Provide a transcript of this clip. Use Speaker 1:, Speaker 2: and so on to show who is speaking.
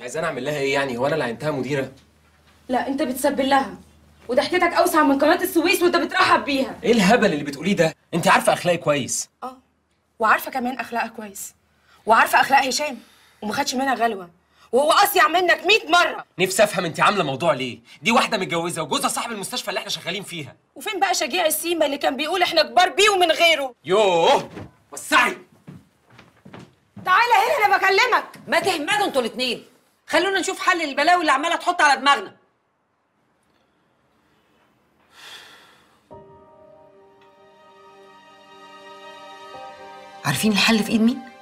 Speaker 1: انت انا اعمل لها ايه يعني هو انا اللي عينتها مديره
Speaker 2: لا انت بتسبل لها وضحكتك اوسع من قناه السويس وانت بترحب بيها
Speaker 1: ايه الهبل اللي بتقوليه ده انت عارفه اخلاقي كويس اه
Speaker 2: وعارفه كمان اخلاقها كويس وعارفه اخلاق هشام وما خدش منها غلوه وهو اصيع منك 100 مره
Speaker 1: نفسي افهم انت عامله موضوع ليه دي واحده متجوزه وجوزها صاحب المستشفى اللي احنا شغالين فيها
Speaker 2: وفين بقى شجيع السيما اللي كان بيقول احنا كبار بيه ومن غيره
Speaker 1: يوه
Speaker 3: وسعي تعالى هنا انا بكلمك ما تهمدوا انتوا الاثنين خلونا نشوف حل البلاوي اللي عماله تحط على دماغنا
Speaker 1: عارفين الحل في ايد مين